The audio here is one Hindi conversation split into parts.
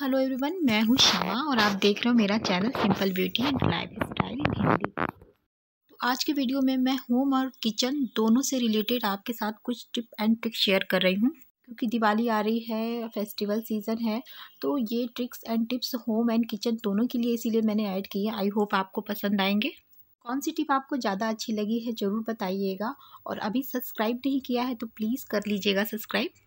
हेलो एवरीवन मैं हूँ शमा और आप देख रहे हो मेरा channel simple beauty and lifestyle in Hindi तो आज के वीडियो में मैं होम और किचन दोनों से रिलेटेड आपके साथ कुछ टिप एंड ट्रिक शेयर कर रही हूँ क्योंकि दिवाली आ रही है फेस्टिवल सीज़न है तो ये tricks and tips home and kitchen दोनों के लिए इसीलिए मैंने ऐड की है आई होप आपको पसंद आएंगे कौन सी टिप आपको ज़्यादा अच्छी लगी है ज़रूर बताइएगा और अभी सब्सक्राइब नहीं किया है तो प्लीज़ कर लीजिएगा सब्सक्राइब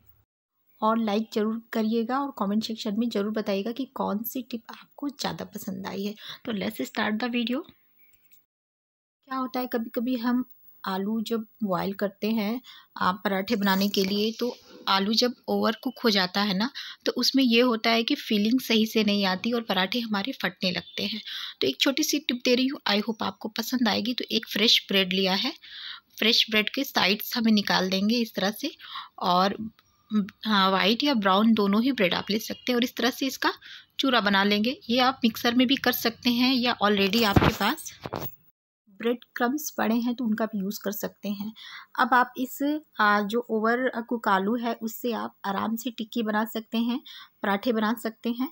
और लाइक ज़रूर करिएगा और कमेंट सेक्शन में ज़रूर बताइएगा कि कौन सी टिप आपको ज़्यादा पसंद आई है तो लेट्स स्टार्ट द वीडियो क्या होता है कभी कभी हम आलू जब बॉयल करते हैं आप पराठे बनाने के लिए तो आलू जब ओवर कुक हो जाता है ना तो उसमें ये होता है कि फीलिंग सही से नहीं आती और पराठे हमारे फटने लगते हैं तो एक छोटी सी टिप दे रही हूँ आई होप आपको पसंद आएगी तो एक फ्रेश ब्रेड लिया है फ्रेश ब्रेड के साइड्स हमें निकाल देंगे इस तरह से और वाइट हाँ, या ब्राउन दोनों ही ब्रेड आप ले सकते हैं और इस तरह से इसका चूरा बना लेंगे ये आप मिक्सर में भी कर सकते हैं या ऑलरेडी आपके पास ब्रेड क्रम्स पड़े हैं तो उनका भी यूज़ कर सकते हैं अब आप इस जो ओवर कुक आलू है उससे आप आराम से टिक्की बना सकते हैं पराठे बना सकते हैं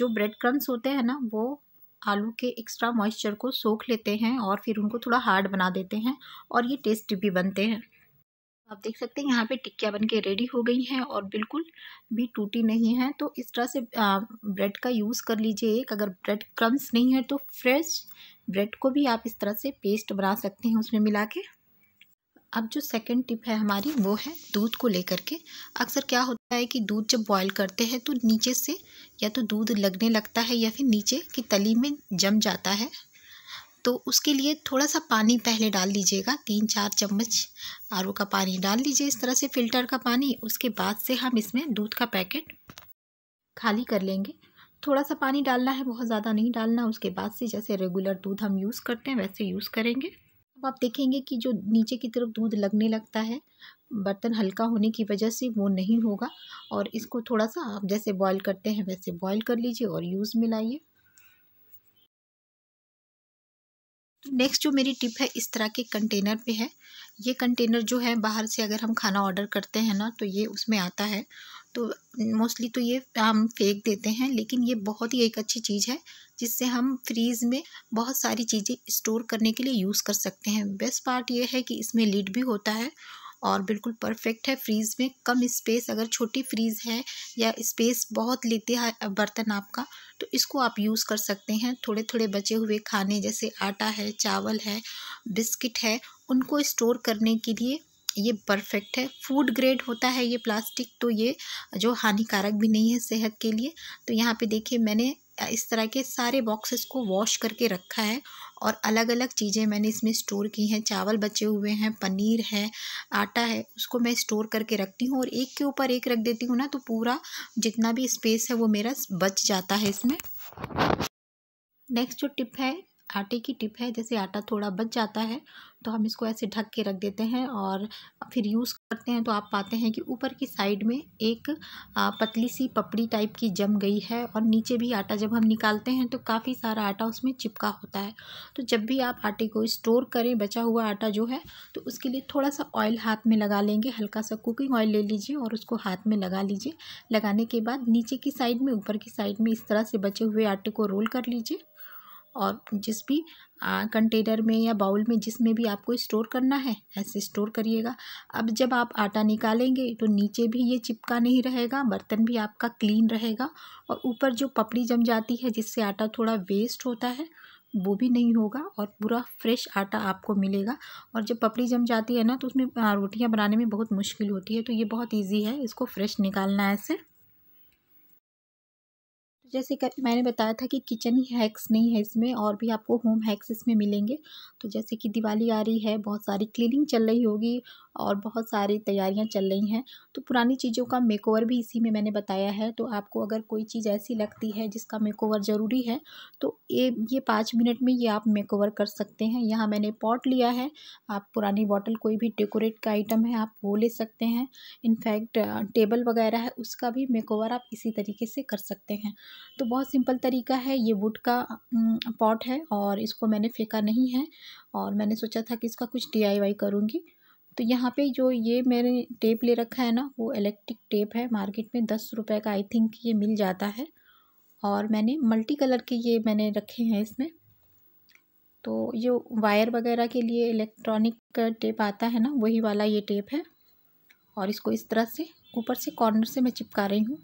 जो ब्रेड क्रम्स होते हैं ना वो आलू के एक्स्ट्रा मॉइस्चर को सोख लेते हैं और फिर उनको थोड़ा हार्ड बना देते हैं और ये टेस्टी भी बनते हैं आप देख सकते हैं यहाँ पे टिक्किया बन के रेडी हो गई हैं और बिल्कुल भी टूटी नहीं है तो इस तरह से ब्रेड का यूज़ कर लीजिए एक अगर ब्रेड क्रम्स नहीं है तो फ्रेश ब्रेड को भी आप इस तरह से पेस्ट बना सकते हैं उसमें मिला के अब जो सेकंड टिप है हमारी वो है दूध को लेकर के अक्सर क्या होता है कि दूध जब बॉयल करते हैं तो नीचे से या तो दूध लगने लगता है या फिर नीचे की तली में जम जाता है तो उसके लिए थोड़ा सा पानी पहले डाल लीजिएगा तीन चार चम्मच आर का पानी डाल लीजिए इस तरह से फ़िल्टर का पानी उसके बाद से हम इसमें दूध का पैकेट खाली कर लेंगे थोड़ा सा पानी डालना है बहुत ज़्यादा नहीं डालना उसके बाद से जैसे रेगुलर दूध हम यूज़ करते हैं वैसे यूज़ करेंगे अब आप देखेंगे कि जो नीचे की तरफ दूध लगने लगता है बर्तन हल्का होने की वजह से वो नहीं होगा और इसको थोड़ा सा आप जैसे बॉईल करते हैं वैसे बॉईल कर लीजिए और यूज़ में लाइए नेक्स्ट जो मेरी टिप है इस तरह के कंटेनर पे है ये कंटेनर जो है बाहर से अगर हम खाना ऑर्डर करते हैं ना तो ये उसमें आता है तो मोस्टली तो ये हम फेंक देते हैं लेकिन ये बहुत ही एक अच्छी चीज़ है जिससे हम फ्रीज़ में बहुत सारी चीज़ें स्टोर करने के लिए यूज़ कर सकते हैं बेस्ट पार्ट ये है कि इसमें लीड भी होता है और बिल्कुल परफेक्ट है फ्रीज़ में कम स्पेस अगर छोटी फ्रीज़ है या स्पेस बहुत लेते हैं बर्तन आपका तो इसको आप यूज़ कर सकते हैं थोड़े थोड़े बचे हुए खाने जैसे आटा है चावल है बिस्किट है उनको स्टोर करने के लिए ये परफेक्ट है फूड ग्रेड होता है ये प्लास्टिक तो ये जो हानिकारक भी नहीं है सेहत के लिए तो यहाँ पे देखिए मैंने इस तरह के सारे बॉक्सेस को वॉश करके रखा है और अलग अलग चीज़ें मैंने इसमें स्टोर की हैं चावल बचे हुए हैं पनीर है आटा है उसको मैं स्टोर करके रखती हूँ और एक के ऊपर एक रख देती हूँ ना तो पूरा जितना भी स्पेस है वो मेरा बच जाता है इसमें नेक्स्ट जो टिप है आटे की टिप है जैसे आटा थोड़ा बच जाता है तो हम इसको ऐसे ढक के रख देते हैं और फिर यूज़ करते हैं तो आप पाते हैं कि ऊपर की साइड में एक पतली सी पपड़ी टाइप की जम गई है और नीचे भी आटा जब हम निकालते हैं तो काफ़ी सारा आटा उसमें चिपका होता है तो जब भी आप आटे को स्टोर करें बचा हुआ आटा जो है तो उसके लिए थोड़ा सा ऑयल हाथ में लगा लेंगे हल्का सा कुकिंग ऑयल ले लीजिए और उसको हाथ में लगा लीजिए लगाने के बाद नीचे की साइड में ऊपर की साइड में इस तरह से बचे हुए आटे को रोल कर लीजिए और जिस भी कंटेनर में या बाउल में जिसमें भी आपको स्टोर करना है ऐसे स्टोर करिएगा अब जब आप आटा निकालेंगे तो नीचे भी ये चिपका नहीं रहेगा बर्तन भी आपका क्लीन रहेगा और ऊपर जो पपड़ी जम जाती है जिससे आटा थोड़ा वेस्ट होता है वो भी नहीं होगा और पूरा फ्रेश आटा आपको मिलेगा और जब पपड़ी जम जाती है ना तो उसमें रोटियां बनाने में बहुत मुश्किल होती है तो ये बहुत इजी है इसको फ्रेश निकालना है ऐसे जैसे कर, मैंने बताया था कि किचन ही हैक्स नहीं है इसमें और भी आपको होम हैक्स इसमें मिलेंगे तो जैसे कि दिवाली आ रही है बहुत सारी क्लीनिंग चल रही होगी और बहुत सारी तैयारियां चल रही हैं तो पुरानी चीज़ों का मेकओवर भी इसी में मैंने बताया है तो आपको अगर कोई चीज़ ऐसी लगती है जिसका मेकओवर ज़रूरी है तो ये ये पाँच मिनट में ये आप मेकओवर कर सकते हैं यहाँ मैंने पॉट लिया है आप पुरानी बॉटल कोई भी डेकोरेट का आइटम है आप वो ले सकते हैं इनफैक्ट टेबल वगैरह है उसका भी मेकओवर आप इसी तरीके से कर सकते हैं तो बहुत सिंपल तरीका है ये वुड का पॉट है और इसको मैंने फेंका नहीं है और मैंने सोचा था कि इसका कुछ डी वाई करूँगी तो यहाँ पे जो ये मैंने टेप ले रखा है ना वो इलेक्ट्रिक टेप है मार्केट में दस रुपये का आई थिंक ये मिल जाता है और मैंने मल्टी कलर के ये मैंने रखे हैं इसमें तो ये वायर वगैरह के लिए इलेक्ट्रॉनिक टेप आता है ना वही वाला ये टेप है और इसको इस तरह से ऊपर से कॉर्नर से मैं चिपका रही हूँ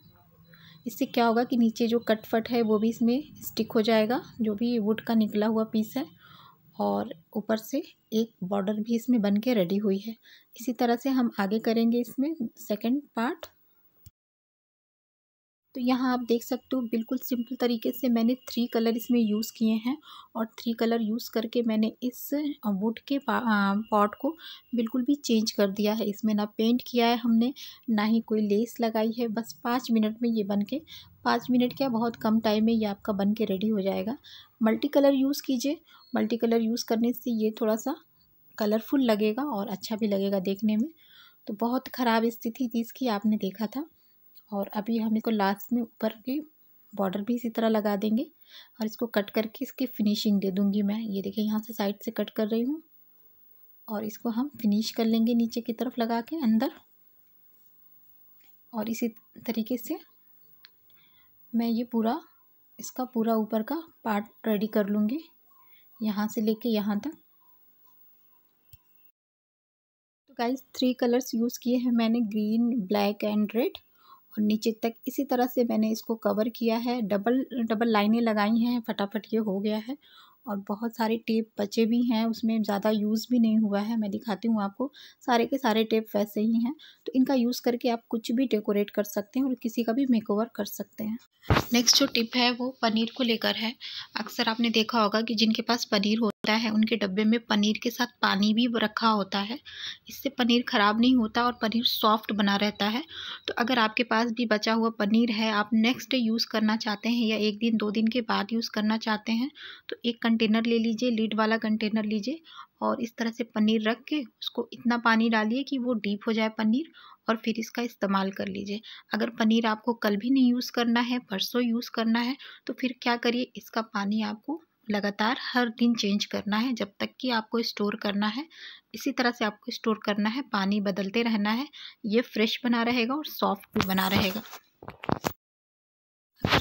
इससे क्या होगा कि नीचे जो कटफट है वो भी इसमें स्टिक हो जाएगा जो भी वुड का निकला हुआ पीस है और ऊपर से एक बॉर्डर भी इसमें बन के रेडी हुई है इसी तरह से हम आगे करेंगे इसमें सेकंड पार्ट तो यहाँ आप देख सकते हो बिल्कुल सिंपल तरीके से मैंने थ्री कलर इसमें यूज़ किए हैं और थ्री कलर यूज़ करके मैंने इस वुड के पॉट को बिल्कुल भी चेंज कर दिया है इसमें ना पेंट किया है हमने ना ही कोई लेस लगाई है बस पाँच मिनट में ये बन के पाँच मिनट क्या बहुत कम टाइम में ये आपका बन के रेडी हो जाएगा मल्टी कलर यूज़ कीजिए मल्टी कलर यूज़ करने से ये थोड़ा सा कलरफुल लगेगा और अच्छा भी लगेगा देखने में तो बहुत ख़राब स्थिति थी इसकी आपने देखा था और अभी हम इसको लास्ट में ऊपर की बॉर्डर भी इसी तरह लगा देंगे और इसको कट करके इसकी फिनिशिंग दे दूँगी मैं ये देखिए यहाँ से साइड से कट कर रही हूँ और इसको हम फिनिश कर लेंगे नीचे की तरफ लगा के अंदर और इसी तरीके से मैं ये पूरा इसका पूरा ऊपर का पार्ट रेडी कर लूँगी यहाँ से लेके यहाँ तक तो गाइज थ्री कलर्स यूज़ किए हैं मैंने ग्रीन ब्लैक एंड रेड और नीचे तक इसी तरह से मैंने इसको कवर किया है डबल डबल लाइनें लगाई हैं फटाफट ये हो गया है और बहुत सारे टेप बचे भी हैं उसमें ज़्यादा यूज़ भी नहीं हुआ है मैं दिखाती हूँ आपको सारे के सारे टेप वैसे ही हैं तो इनका यूज़ करके आप कुछ भी डेकोरेट कर सकते हैं और किसी का भी मेकओवर कर सकते हैं नेक्स्ट जो टिप है वो पनीर को लेकर है अक्सर आपने देखा होगा कि जिनके पास पनीर हो होता है उनके डब्बे में पनीर के साथ पानी भी रखा होता है इससे पनीर ख़राब नहीं होता और पनीर सॉफ्ट बना रहता है तो अगर आपके पास भी बचा हुआ पनीर है आप नेक्स्ट डे यूज़ करना चाहते हैं या एक दिन दो दिन के बाद यूज़ करना चाहते हैं तो एक कंटेनर ले लीजिए लीड वाला कंटेनर लीजिए और इस तरह से पनीर रख के उसको इतना पानी डालिए कि वो डीप हो जाए पनीर और फिर इसका इस्तेमाल कर लीजिए अगर पनीर आपको कल भी नहीं यूज़ करना है परसों यूज़ करना है तो फिर क्या करिए इसका पानी आपको लगातार हर दिन चेंज करना है जब तक कि आपको स्टोर करना है इसी तरह से आपको स्टोर करना है पानी बदलते रहना है ये फ्रेश बना रहेगा और सॉफ्ट भी बना रहेगा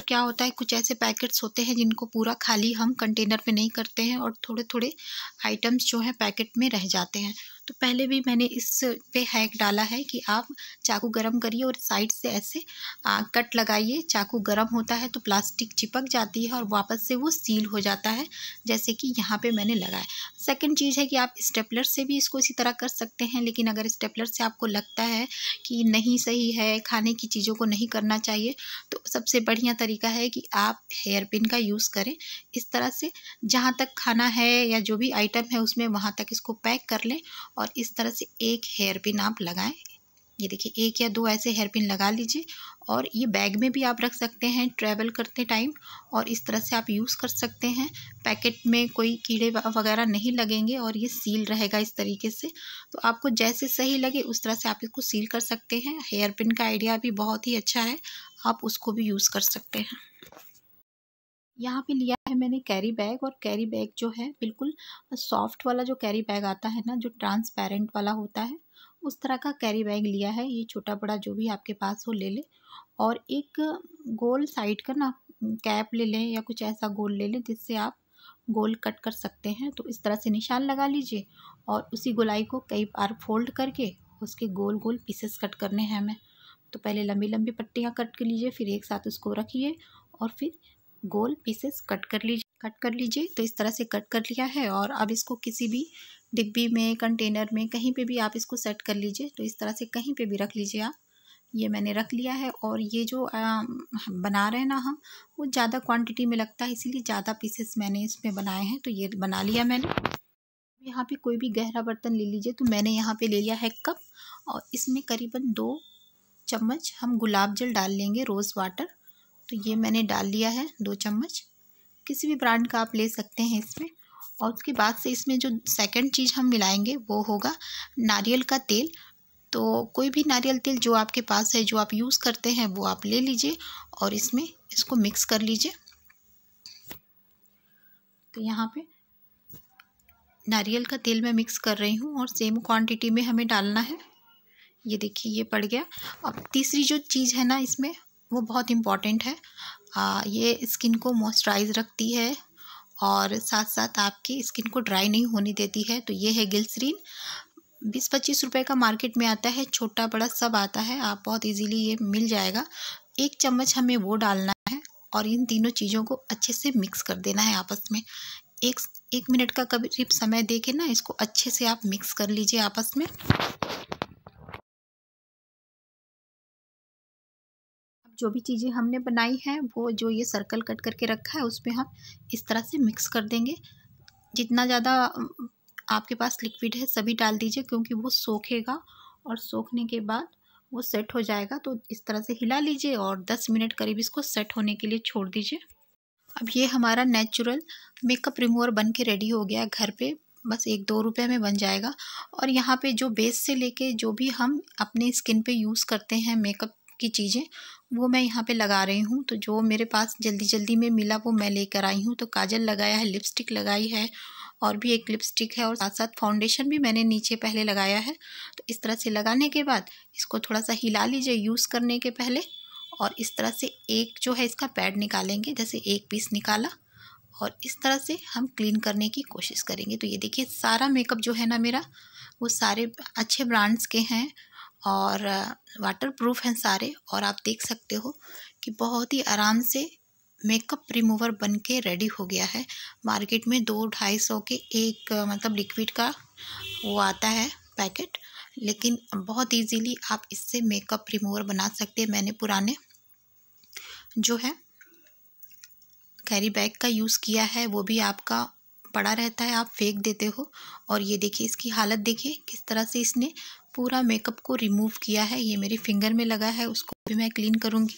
क्या होता है कुछ ऐसे पैकेट्स होते हैं जिनको पूरा खाली हम कंटेनर में नहीं करते हैं और थोड़े थोड़े आइटम्स जो हैं पैकेट में रह जाते हैं तो पहले भी मैंने इस पे हैक डाला है कि आप चाकू गरम करिए और साइड से ऐसे आ, कट लगाइए चाकू गरम होता है तो प्लास्टिक चिपक जाती है और वापस से वो सील हो जाता है जैसे कि यहाँ पर मैंने लगाया सेकेंड चीज़ है कि आप स्टेपलर से भी इसको इसी तरह कर सकते हैं लेकिन अगर स्टेपलर से आपको लगता है कि नहीं सही है खाने की चीज़ों को नहीं करना चाहिए तो सबसे बढ़िया तरीका तरीका है कि आप हेयर पिन का यूज़ करें इस तरह से जहाँ तक खाना है या जो भी आइटम है उसमें वहाँ तक इसको पैक कर लें और इस तरह से एक हेयर पिन आप लगाएं ये देखिए एक या दो ऐसे हेयरपिन लगा लीजिए और ये बैग में भी आप रख सकते हैं ट्रैवल करते टाइम और इस तरह से आप यूज़ कर सकते हैं पैकेट में कोई कीड़े वगैरह नहीं लगेंगे और ये सील रहेगा इस तरीके से तो आपको जैसे सही लगे उस तरह से आप इसको सील कर सकते हैं हेयर पिन का आइडिया भी बहुत ही अच्छा है आप उसको भी यूज़ कर सकते हैं यहाँ पे लिया है मैंने कैरी बैग और कैरी बैग जो है बिल्कुल सॉफ्ट वाला जो कैरी बैग आता है ना जो ट्रांसपेरेंट वाला होता है उस तरह का कैरी बैग लिया है ये छोटा बड़ा जो भी आपके पास हो ले लें और एक गोल साइड का ना कैप ले लें या कुछ ऐसा गोल ले लें जिससे आप गोल कट कर सकते हैं तो इस तरह से निशान लगा लीजिए और उसी गोलाई को कई बार फोल्ड करके उसके गोल गोल पीसेस कट करने हैं हमें तो पहले लंबी लंबी पट्टियाँ कट कर लीजिए फिर एक साथ उसको रखिए और फिर गोल पीसेस कट कर लीजिए कट कर लीजिए तो इस तरह से कट कर लिया है और अब इसको किसी भी डिब्बी में कंटेनर में कहीं पे भी आप इसको सेट कर लीजिए तो इस तरह से कहीं पे भी रख लीजिए आप ये मैंने रख लिया है और ये जो आ, बना रहे हैं ना हम वो ज़्यादा क्वांटिटी में लगता है इसीलिए ज़्यादा पीसेस मैंने इसमें बनाए हैं तो ये बना लिया मैंने यहाँ पे कोई भी गहरा बर्तन ले लीजिए तो मैंने यहाँ पे ले लिया है कप और इसमें करीबन दो चम्मच हम गुलाब जल डाल लेंगे रोज़ वाटर तो ये मैंने डाल लिया है दो चम्मच किसी भी ब्रांड का आप ले सकते हैं इसमें और उसके बाद से इसमें जो सेकंड चीज़ हम मिलाएंगे वो होगा नारियल का तेल तो कोई भी नारियल तेल जो आपके पास है जो आप यूज़ करते हैं वो आप ले लीजिए और इसमें इसको मिक्स कर लीजिए तो यहाँ पे नारियल का तेल मैं मिक्स कर रही हूँ और सेम क्वांटिटी में हमें डालना है ये देखिए ये पड़ गया अब तीसरी जो चीज़ है ना इसमें वो बहुत इम्पॉर्टेंट है हाँ, ये स्किन को मॉइस्चराइज रखती है और साथ साथ आपकी स्किन को ड्राई नहीं होने देती है तो ये है गिल्सरीन बीस पच्चीस रुपए का मार्केट में आता है छोटा बड़ा सब आता है आप बहुत इजीली ये मिल जाएगा एक चम्मच हमें वो डालना है और इन तीनों चीज़ों को अच्छे से मिक्स कर देना है आपस में एक एक मिनट का कभी समय देखे ना इसको अच्छे से आप मिक्स कर लीजिए आपस में जो भी चीज़ें हमने बनाई हैं वो जो ये सर्कल कट करके रखा है उस पर हम इस तरह से मिक्स कर देंगे जितना ज़्यादा आपके पास लिक्विड है सभी डाल दीजिए क्योंकि वो सोखेगा और सोखने के बाद वो सेट हो जाएगा तो इस तरह से हिला लीजिए और दस मिनट करीब इसको सेट होने के लिए छोड़ दीजिए अब ये हमारा नेचुरल मेकअप रिमूवर बन के रेडी हो गया घर पे बस एक दो रुपये में बन जाएगा और यहाँ पे जो बेस से लेके जो भी हम अपने स्किन पे यूज़ करते हैं मेकअप की चीज़ें वो मैं यहाँ पे लगा रही हूँ तो जो मेरे पास जल्दी जल्दी में मिला वो मैं लेकर आई हूँ तो काजल लगाया है लिपस्टिक लगाई है और भी एक लिपस्टिक है और साथ साथ फाउंडेशन भी मैंने नीचे पहले लगाया है तो इस तरह से लगाने के बाद इसको थोड़ा सा हिला लीजिए यूज़ करने के पहले और इस तरह से एक जो है इसका पैड निकालेंगे जैसे एक पीस निकाला और इस तरह से हम क्लीन करने की कोशिश करेंगे तो ये देखिए सारा मेकअप जो है ना मेरा वो सारे अच्छे ब्रांड्स के हैं और वाटर प्रूफ हैं सारे और आप देख सकते हो कि बहुत ही आराम से मेकअप रिमूवर बन के रेडी हो गया है मार्केट में दो ढाई सौ के एक मतलब लिक्विड का वो आता है पैकेट लेकिन बहुत इजीली आप इससे मेकअप रिमूवर बना सकते हैं मैंने पुराने जो है कैरी बैग का यूज़ किया है वो भी आपका पड़ा रहता है आप फेंक देते हो और ये देखिए इसकी हालत देखिए किस तरह से इसने पूरा मेकअप को रिमूव किया है ये मेरे फिंगर में लगा है उसको भी मैं क्लीन करूँगी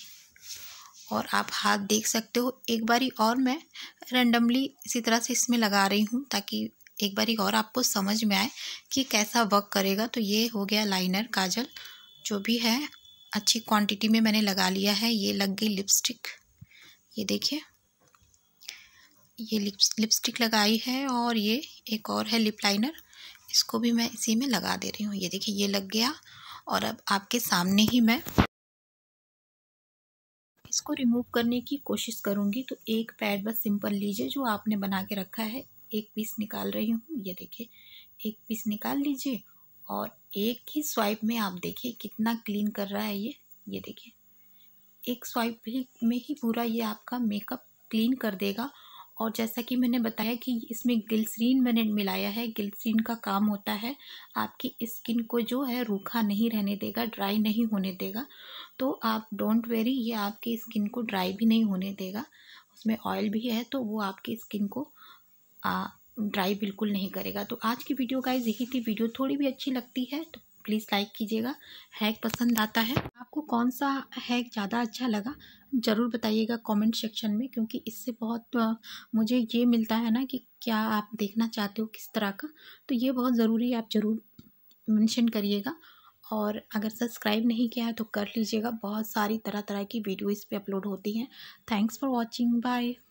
और आप हाथ देख सकते हो एक बारी और मैं रेंडमली इसी तरह से इसमें लगा रही हूँ ताकि एक बारी और आपको समझ में आए कि कैसा वर्क करेगा तो ये हो गया लाइनर काजल जो भी है अच्छी क्वांटिटी में मैंने लगा लिया है ये लग गई लिपस्टिक ये देखिए ये लिप्स लिपस्टिक लगाई है और ये एक और है लिप लाइनर इसको भी मैं इसी में लगा दे रही हूँ ये देखिए ये लग गया और अब आपके सामने ही मैं इसको रिमूव करने की कोशिश करूँगी तो एक पैड बस सिंपल लीजिए जो आपने बना के रखा है एक पीस निकाल रही हूँ ये देखिए एक पीस निकाल लीजिए और एक ही स्वाइप में आप देखिए कितना क्लीन कर रहा है ये ये देखिए एक स्वाइप में ही पूरा ये आपका मेकअप क्लीन कर देगा और जैसा कि मैंने बताया कि इसमें गिल्सरीन मैंने मिलाया है गिल्सरीन का काम होता है आपकी स्किन को जो है रूखा नहीं रहने देगा ड्राई नहीं होने देगा तो आप डोंट वेरी ये आपकी स्किन को ड्राई भी नहीं होने देगा उसमें ऑयल भी है तो वो आपकी स्किन को ड्राई बिल्कुल नहीं करेगा तो आज की वीडियो का यही थी वीडियो थोड़ी भी अच्छी लगती है तो प्लीज़ लाइक कीजिएगा हैक पसंद आता है आपको कौन सा हैक ज़्यादा अच्छा लगा ज़रूर बताइएगा कमेंट सेक्शन में क्योंकि इससे बहुत मुझे ये मिलता है ना कि क्या आप देखना चाहते हो किस तरह का तो ये बहुत ज़रूरी है आप ज़रूर मेंशन करिएगा और अगर सब्सक्राइब नहीं किया है तो कर लीजिएगा बहुत सारी तरह तरह की वीडियो इस पर अपलोड होती हैं थैंक्स फॉर वॉचिंग बाय